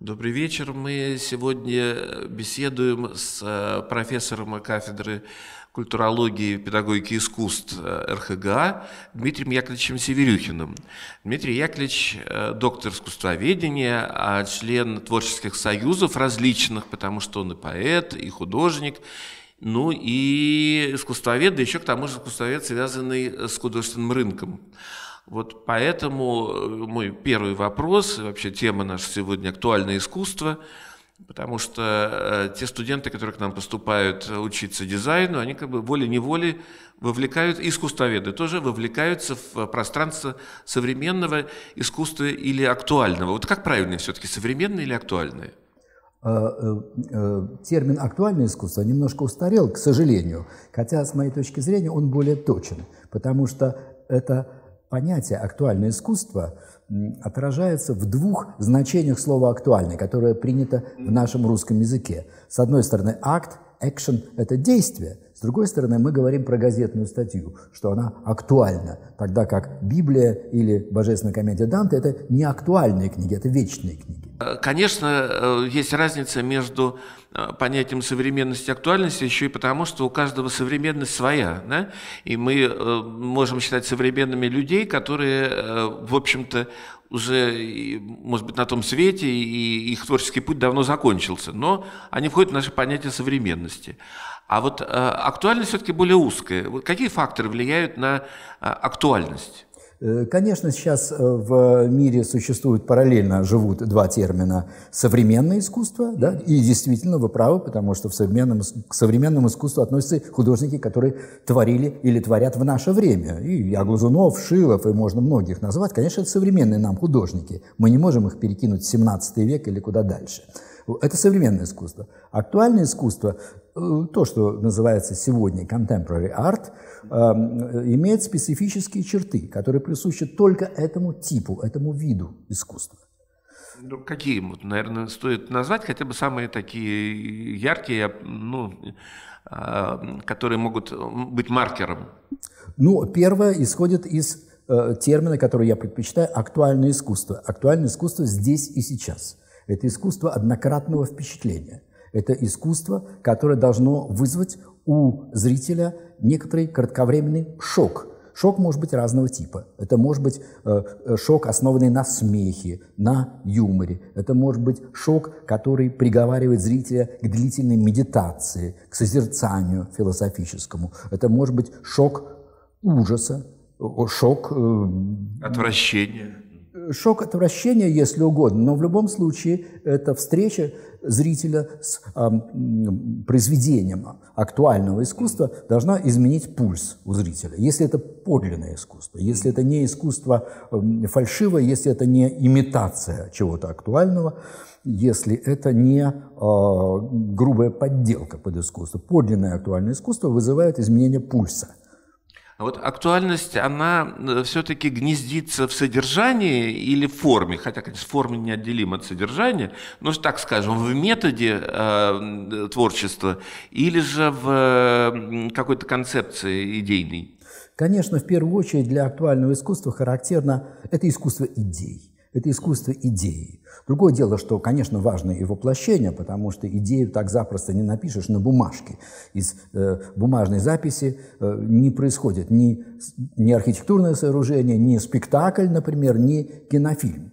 Добрый вечер. Мы сегодня э, беседуем с э, профессором кафедры культурологии и педагогики искусств э, РХГА Дмитрием Яковлевичем Северюхиным. Дмитрий Яковлевич – доктор искусствоведения, а член творческих союзов различных, потому что он и поэт, и художник, ну и искусствовед, да еще к тому же искусствовед, связанный с художественным рынком. Вот поэтому э, мой первый вопрос, вообще тема наша сегодня актуальное искусство, потому что э, те студенты, которые к нам поступают э, учиться дизайну, они как бы волей-неволей вовлекают, искусствоведы тоже вовлекаются в пространство современного искусства или актуального. Вот как правильно все-таки, современное или актуальное? термин «актуальное искусство» немножко устарел, к сожалению, хотя, с моей точки зрения, он более точен, потому что это понятие «актуальное искусство» отражается в двух значениях слова «актуальное», которое принято в нашем русском языке. С одной стороны, акт, action – это действие. С другой стороны, мы говорим про газетную статью, что она актуальна, тогда как Библия или Божественная комедия Данте – это не актуальные книги, это вечные книги. Э, конечно, э, есть разница между э, понятием современности и актуальности еще и потому, что у каждого современность своя. Да? И мы можем считать современными людей, которые, в общем-то, уже, может быть, на том свете, и их творческий путь давно закончился, но они входят в наше понятие современности. А вот э, актуальность все-таки более узкая. Какие факторы влияют на э, актуальность? Э, конечно, сейчас э, в мире существуют параллельно живут два термина «современное искусство», да, и действительно вы правы, потому что в современном, к современному искусству относятся художники, которые творили или творят в наше время. И Глазунов, Шилов, и можно многих назвать. Конечно, это современные нам художники. Мы не можем их перекинуть в 17 век или куда дальше. Это современное искусство. Актуальное искусство, э, то, что называется сегодня contemporary art, эм, имеет специфические черты, которые присущи только этому типу, этому виду искусства. Ну, какие, наверное, стоит назвать хотя бы самые такие яркие, ну, э, которые могут э, быть маркером? Ну, первое исходит из термина, который я предпочитаю, актуальное искусство. Актуальное искусство здесь и сейчас – это искусство однократного впечатления. Это искусство, которое должно вызвать у зрителя некоторый кратковременный шок. Шок может быть разного типа. Это может быть э, э, шок, основанный на смехе, на юморе. Это может быть шок, который приговаривает зрителя к длительной медитации, к созерцанию философическому. Это может быть шок ужаса, шок... Э, Отвращения шок отвращения, если угодно, но в любом случае это встреча зрителя с а, произведением актуального искусства должна изменить пульс у зрителя. Если это подлинное искусство, если это не искусство фальшивое, если это не имитация чего-то актуального, если это не э, грубая подделка под искусство. Подлинное актуальное искусство вызывает изменение пульса вот актуальность, она э, все-таки гнездится в содержании или в форме, хотя, конечно, форма неотделима от содержания, но, так скажем, в методе э, творчества или же в какой-то концепции идейной? Конечно, в первую очередь для актуального искусства характерно это искусство идей это искусство идеи. Другое дело, что, конечно, важно и воплощение, потому что идею так запросто не напишешь на бумажке. Из э, бумажной записи э, не происходит ни, ни архитектурное сооружение, ни спектакль, например, ни кинофильм.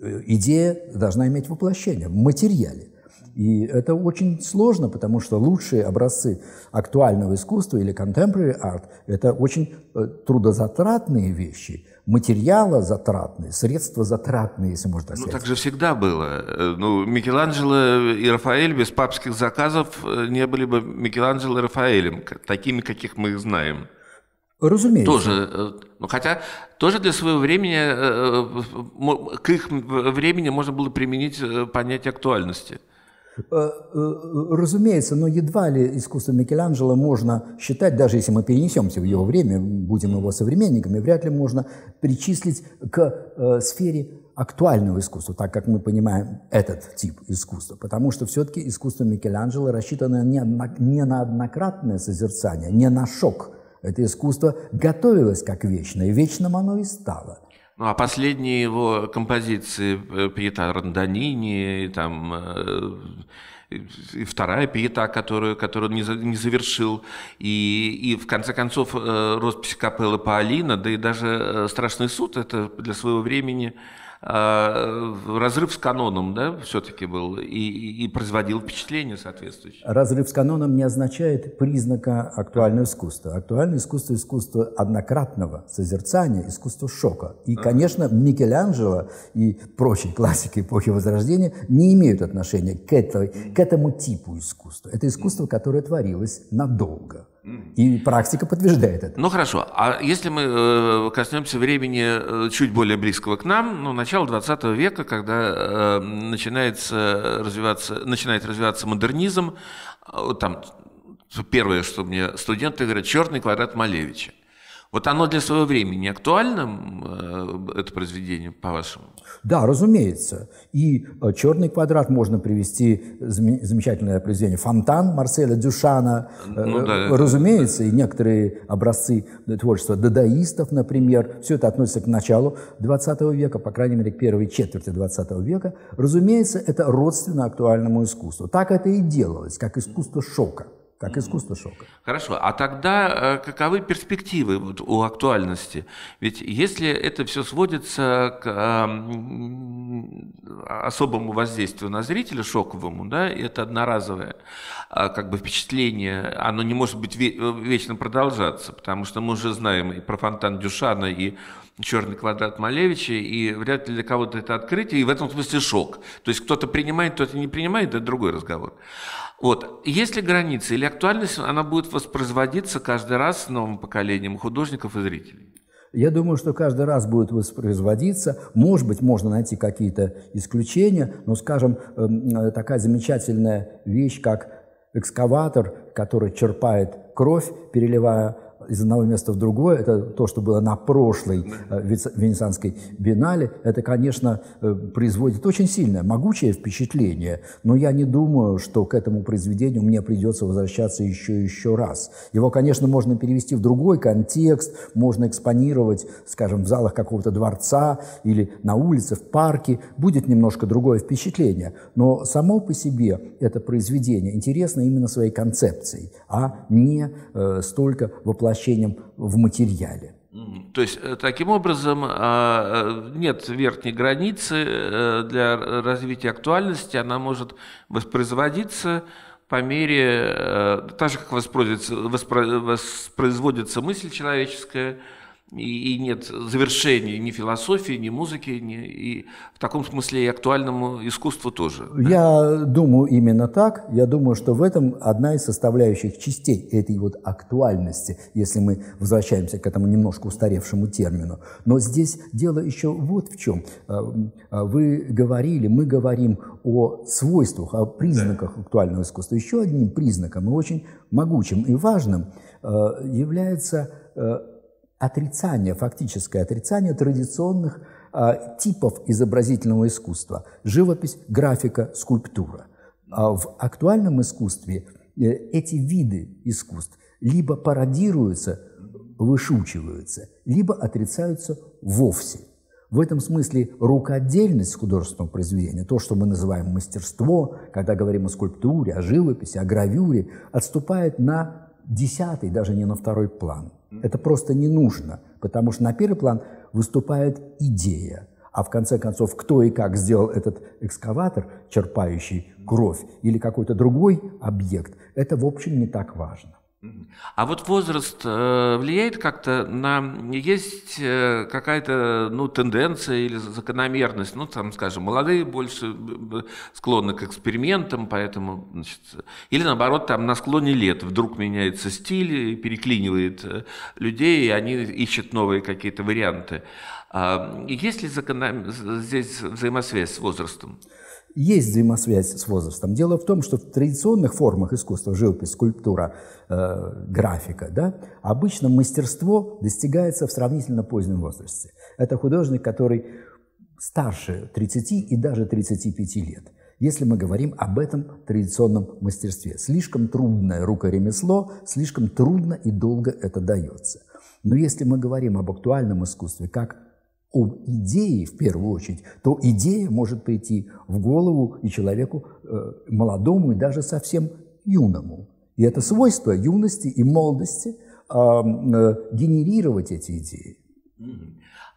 Э, идея должна иметь воплощение в материале. И это очень сложно, потому что лучшие образцы актуального искусства или contemporary art – это очень э, трудозатратные вещи – материала затратные, средства затратные, если можно так сказать. Ну, так же всегда было. Э, ну, Микеланджело и Рафаэль без папских заказов э, не были бы Микеланджело и Рафаэлем, такими, каких мы их знаем. Разумеется. Тоже, э, ну, хотя тоже для своего времени, к их времени можно было применить понятие актуальности – Э, э, разумеется, но едва ли искусство Микеланджело можно считать, даже если мы перенесемся в его время, будем его современниками, вряд ли можно причислить к э, сфере актуального искусства, так как мы понимаем этот тип искусства, потому что все-таки искусство Микеланджело рассчитано не, на однократное созерцание, не на шок. Это искусство готовилось как вечное, и вечным оно и стало – ну, а последние его композиции э, «Пьета Рандонини, там, э, и вторая пьета, которую, которую не, не завершил, и, и в конце концов э, роспись капеллы Паолина, да и даже «Страшный суд» — это для своего времени а, э, разрыв с каноном, да, все-таки был, и, и производил впечатление соответствующее. Разрыв с каноном не означает признака актуального искусства. Актуальное искусство – искусство однократного созерцания, искусство шока. И, конечно, Микеланджело и прочие классики эпохи Возрождения не имеют отношения к, этой, к этому типу искусства. Это искусство, которое творилось надолго. И практика подтверждает это. Ну хорошо, а если мы э, коснемся времени э, чуть более близкого к нам, ну, начало 20 века, когда э, начинается развиваться, начинает развиваться модернизм, там первое, что мне студенты говорят, черный квадрат Малевича. Вот оно для своего времени актуально, э, это произведение, по-вашему? Да, разумеется. И э, «Черный квадрат» можно привести, замечательное произведение «Фонтан» Марселя Дюшана, э, ну, да, разумеется, да. и некоторые образцы творчества дадаистов, например. Все это относится к началу XX века, по крайней мере, к первой четверти XX века. Разумеется, это родственно актуальному искусству. Так это и делалось, как искусство шока – как искусство шока. Хорошо, а тогда э, каковы перспективы вот у актуальности? Ведь если это все сводится к эм, особому воздействию на зрителя шоковому, да, это одноразовое э, как бы впечатление, оно не может быть э, вечно продолжаться, потому что мы уже знаем и про фонтан Дюшана, и черный квадрат Малевича, и вряд ли для кого-то это открытие, и в этом смысле шок. То есть кто-то принимает, кто-то не принимает, это другой разговор. Вот. есть ли граница или актуальность, она будет воспроизводиться каждый раз с новым поколением художников и зрителей? Я думаю, что каждый раз будет воспроизводиться. Может быть, можно найти какие-то исключения, но, скажем, эм, э, такая замечательная вещь, как экскаватор, который черпает кровь, переливая из одного места в другое, это то, что было на прошлой э, Венецианской биеннале, это, конечно, э, производит очень сильное, могучее впечатление, но я не думаю, что к этому произведению мне придется возвращаться еще и еще раз. Его, конечно, можно перевести в другой контекст, можно экспонировать, скажем, в залах какого-то дворца или на улице, в парке, будет немножко другое впечатление, но само по себе это произведение интересно именно своей концепцией, а не э, столько воплощением воплощением в материале. То есть, э, таким образом, а, э, нет верхней границы э, для развития актуальности, она может воспроизводиться по мере, так же, как воспроизводится, воспроизводится мысль человеческая, и, и нет завершения ни философии, ни музыки, ни, и в таком смысле и актуальному искусству тоже. Я думаю именно так. Я думаю, что в этом одна из составляющих частей этой вот актуальности, если мы возвращаемся к этому немножко устаревшему термину. Но здесь дело еще вот в чем. Э, э, вы говорили, мы говорим о свойствах, о признаках да. актуального искусства. Еще одним признаком и очень могучим и важным э, является отрицание, фактическое отрицание традиционных э, типов изобразительного искусства – живопись, графика, скульптура. А в актуальном искусстве э, эти виды искусств либо пародируются, вышучиваются, либо отрицаются вовсе. В этом смысле рукодельность художественного произведения, то, что мы называем мастерство, когда говорим о скульптуре, о живописи, о гравюре, отступает на десятый, даже не на второй план – это просто не нужно, потому что на первый план выступает идея. А в конце концов, кто и как сделал этот экскаватор, черпающий кровь, или какой-то другой объект, это, в общем, не так важно. А вот возраст э, влияет как-то на... Есть э, какая-то ну, тенденция или закономерность? Ну, там, скажем, молодые больше склонны к экспериментам, поэтому... Значит, или наоборот, там на склоне лет вдруг меняется стиль, переклинивает э, людей, и они ищут новые какие-то варианты. А, есть ли закон... здесь взаимосвязь с возрастом? есть взаимосвязь с возрастом. Дело в том, что в традиционных формах искусства, живопись, скульптура, э, графика, да, обычно мастерство достигается в сравнительно позднем возрасте. Это художник, который старше 30 и даже 35 лет. Если мы говорим об этом традиционном мастерстве, слишком трудное рукоремесло, слишком трудно и долго это дается. Но если мы говорим об актуальном искусстве, как об идеи в первую очередь, то идея может прийти в голову и человеку э, молодому и даже совсем юному. И это свойство юности и молодости э, э, генерировать эти идеи.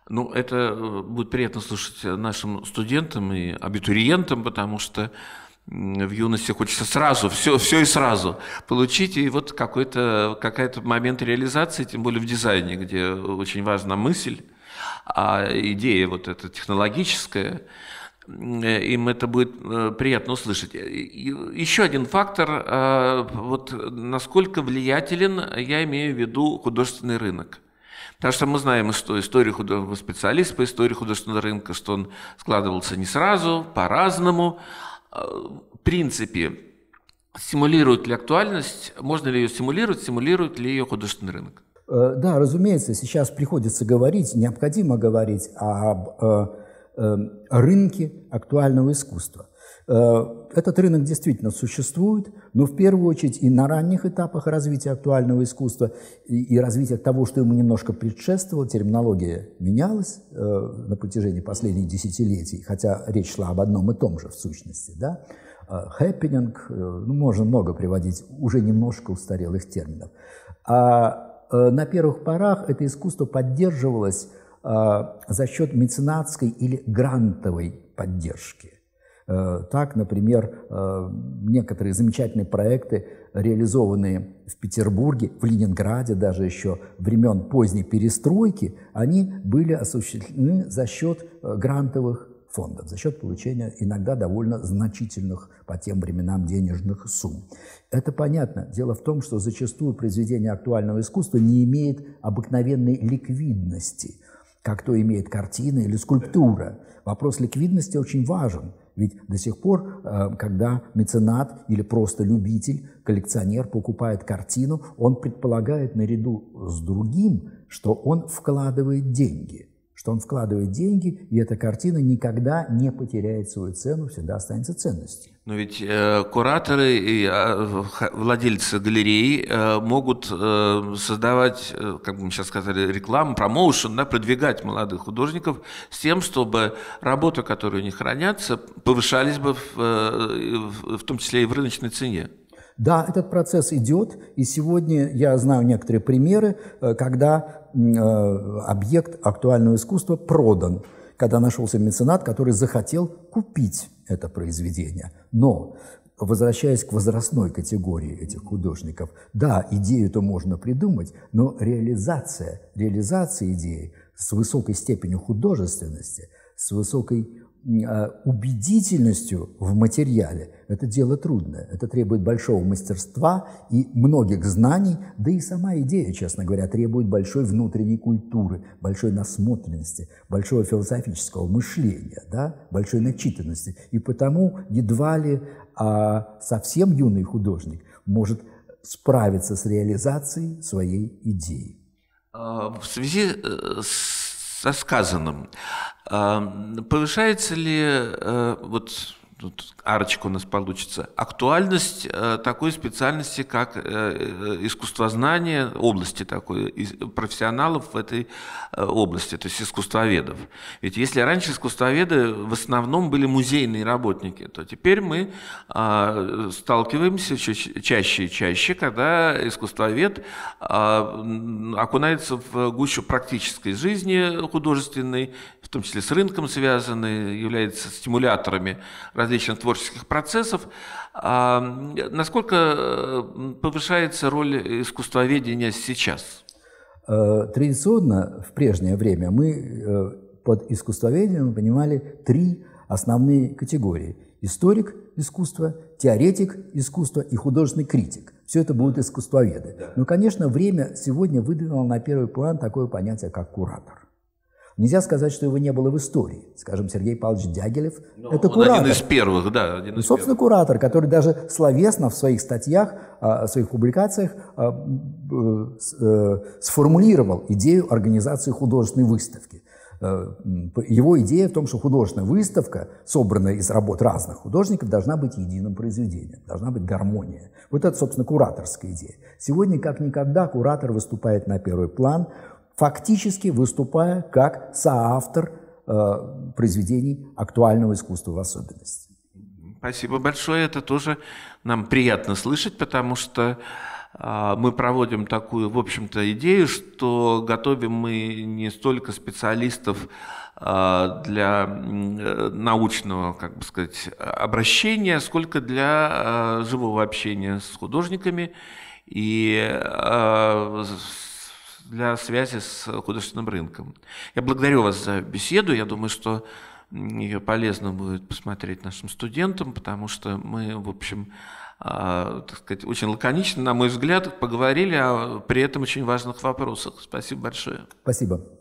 Ну, это э, будет приятно слушать нашим студентам и абитуриентам, потому что в юности хочется сразу, все, все и сразу получить, и вот какой-то какой-то момент реализации, тем более в дизайне, где очень важна мысль, а идея вот эта технологическая, э, им это будет э, приятно услышать. Еще один фактор, э, вот насколько влиятелен, я имею в виду художественный рынок. Потому что мы знаем что историю художественного специалиста по истории художественного рынка, что он складывался не сразу, по-разному. В принципе, стимулирует ли актуальность, можно ли ее стимулировать, стимулирует ли ее художественный рынок? Э, да, разумеется, сейчас приходится говорить, необходимо говорить об э, эм, рынке актуального искусства. Э, этот рынок действительно существует, но в первую очередь и на ранних этапах развития актуального искусства, и, развития того, что ему немножко предшествовало, терминология менялась на протяжении последних десятилетий, хотя речь шла об одном и том же в сущности. Да? Хэппининг, ну, можно много приводить уже немножко устарелых терминов. А Э, на первых порах это искусство поддерживалось э, за счет меценатской или грантовой поддержки. Э, так, например, некоторые замечательные проекты, реализованные в Петербурге, в Ленинграде, даже еще времен поздней перестройки, они были осуществлены за счет грантовых фондов за счет получения иногда довольно значительных по тем временам денежных сумм. Это понятно. Дело в том, что зачастую произведение актуального искусства не имеет обыкновенной ликвидности, как то имеет картина или скульптура. Вопрос ликвидности очень важен, ведь до сих пор, э, когда меценат или просто любитель, коллекционер покупает картину, он предполагает наряду с другим, что он вкладывает деньги – что он вкладывает деньги, и эта картина никогда не потеряет свою цену, всегда останется ценностью. Но ведь э, кураторы и э, владельцы галереи э, могут э, создавать, э, как мы сейчас сказали, рекламу, промоушен, да, продвигать молодых художников с тем, чтобы работы, которые у них хранятся, повышались бы в, э, в том числе и в рыночной цене. Да, этот процесс идет, и сегодня я знаю некоторые примеры, э, когда э, объект актуального искусства продан, когда нашелся меценат, который захотел купить это произведение. Но возвращаясь к возрастной категории этих художников, да, идею-то можно придумать, но реализация, реализация идеи с высокой степенью художественности, с высокой а, убедительностью в материале. Это дело трудное, это требует большого мастерства и многих знаний, да и сама идея, честно говоря, требует большой внутренней культуры, большой насмотренности, большого философического мышления, да, большой начитанности. И потому едва ли а, совсем юный художник может справиться с реализацией своей идеи. А, в связи э, с со сказанным. Эм, повышается ли э, вот тут арочка у нас получится, актуальность э, такой специальности, как э, э, искусствознание, области такой, из, профессионалов в этой э, области, то есть искусствоведов. Ведь если раньше искусствоведы в основном были музейные работники, то теперь мы э, сталкиваемся чаще и чаще, когда искусствовед э, окунается в гущу практической жизни художественной, в том числе с рынком связанной, является стимуляторами различных различных творческих процессов. А, насколько э, повышается роль искусствоведения сейчас? Э, традиционно в прежнее время мы э, под искусствоведением понимали три основные категории. Историк искусства, теоретик искусства и художественный критик. Все это будут искусствоведы. Но, конечно, время сегодня выдвинуло на первый план такое понятие, как куратор. Нельзя сказать, что его не было в истории. Скажем, Сергей Павлович Дягилев – ну, это куратор. один из первых, да. Один из ну, собственно, первых. куратор, который даже словесно в своих статьях, в а, своих публикациях а, э, э, сформулировал идею организации художественной выставки. Э, его идея в том, что художественная выставка, собранная из работ разных художников, должна быть единым произведением, должна быть гармония. Вот это, собственно, кураторская идея. Сегодня, как никогда, куратор выступает на первый план – фактически выступая как соавтор э, произведений актуального искусства в особенности. Спасибо большое. Это тоже нам приятно слышать, потому что э, мы проводим такую, в общем-то, идею, что готовим мы не столько специалистов э, для э, научного, как бы сказать, обращения, сколько для живого общения с художниками и для связи с художественным рынком. Я благодарю вас за беседу. Я думаю, что ее полезно будет посмотреть нашим студентам, потому что мы, в общем, а, так сказать, очень лаконично, на мой взгляд, поговорили о при этом очень важных вопросах. Спасибо большое. Спасибо.